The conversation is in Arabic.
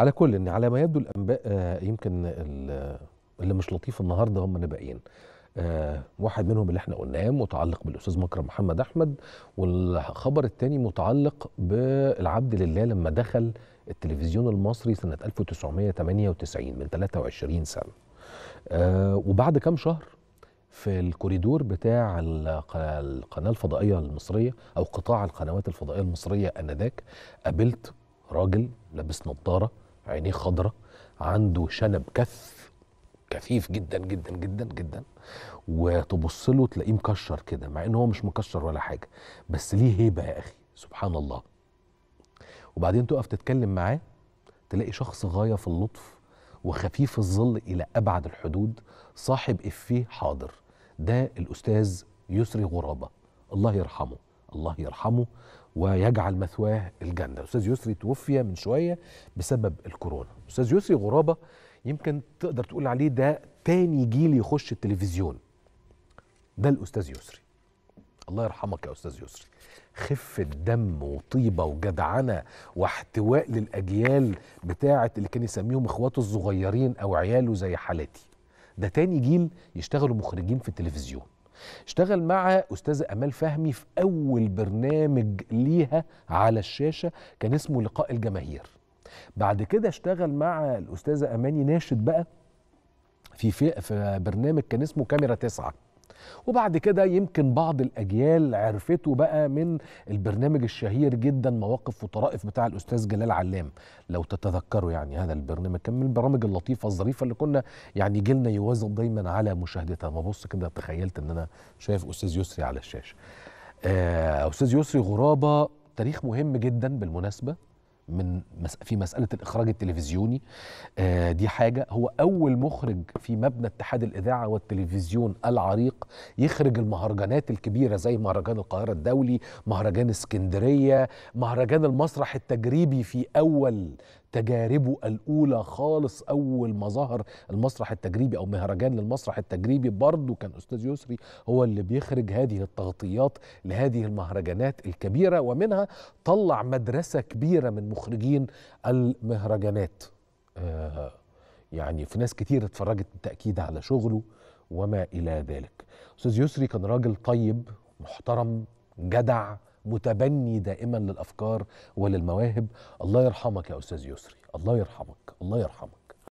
على كل ان على ما يبدو الانباء آه، يمكن اللي مش لطيف النهارده هم نبائين آه، واحد منهم اللي احنا قلناه متعلق بالاستاذ مكرم محمد احمد والخبر الثاني متعلق بالعبد لله لما دخل التلفزيون المصري سنه 1998 من 23 سنه آه، وبعد كام شهر في الكوريدور بتاع القناه الفضائيه المصريه او قطاع القنوات الفضائيه المصريه انذاك قابلت راجل لابس نظاره عينيه خضراء عنده شنب كث كثيف جدا جدا جدا جدا وتبص له تلاقيه مكشر كده مع ان هو مش مكشر ولا حاجه بس ليه هيبه يا اخي سبحان الله وبعدين تقف تتكلم معاه تلاقي شخص غايه في اللطف وخفيف الظل الى ابعد الحدود صاحب افيه حاضر ده الاستاذ يسري غرابه الله يرحمه الله يرحمه ويجعل مثواه الجنة الأستاذ يسري توفي من شوية بسبب الكورونا الأستاذ يسري غرابة يمكن تقدر تقول عليه ده تاني جيل يخش التلفزيون ده الأستاذ يسري الله يرحمك يا أستاذ يسري خفة دم وطيبة وجدعنة واحتواء للأجيال بتاعة اللي كان يسميهم إخواته الصغيرين أو عياله زي حالتي ده تاني جيل يشتغلوا مخرجين في التلفزيون اشتغل مع أستاذة أمال فهمي في أول برنامج ليها على الشاشة كان اسمه لقاء الجماهير بعد كده اشتغل مع الأستاذة أماني ناشد بقى في, في, في برنامج كان اسمه كاميرا تسعة وبعد كده يمكن بعض الأجيال عرفته بقى من البرنامج الشهير جدا مواقف وطرائف بتاع الأستاذ جلال علام لو تتذكروا يعني هذا البرنامج كان من البرامج اللطيفة الظريفة اللي كنا يعني جيلنا يواظب دايما على مشاهدتها ما بص كده تخيلت إن أنا شايف أستاذ يسري على الشاشة آه، أستاذ يسري غرابة تاريخ مهم جدا بالمناسبة من في مساله الاخراج التلفزيوني آه، دي حاجه هو اول مخرج في مبنى اتحاد الاذاعه والتلفزيون العريق يخرج المهرجانات الكبيره زي مهرجان القاهره الدولي مهرجان اسكندريه مهرجان المسرح التجريبي في اول تجاربه الأولى خالص أول ما ظهر المسرح التجريبي أو مهرجان للمسرح التجريبي برضه كان أستاذ يسري هو اللي بيخرج هذه التغطيات لهذه المهرجانات الكبيرة ومنها طلع مدرسة كبيرة من مخرجين المهرجانات آه، يعني في ناس كتير اتفرجت بالتأكيد على شغله وما إلى ذلك أستاذ يسري كان راجل طيب محترم جدع متبني دائما للأفكار وللمواهب الله يرحمك يا أستاذ يسري الله يرحمك الله يرحمك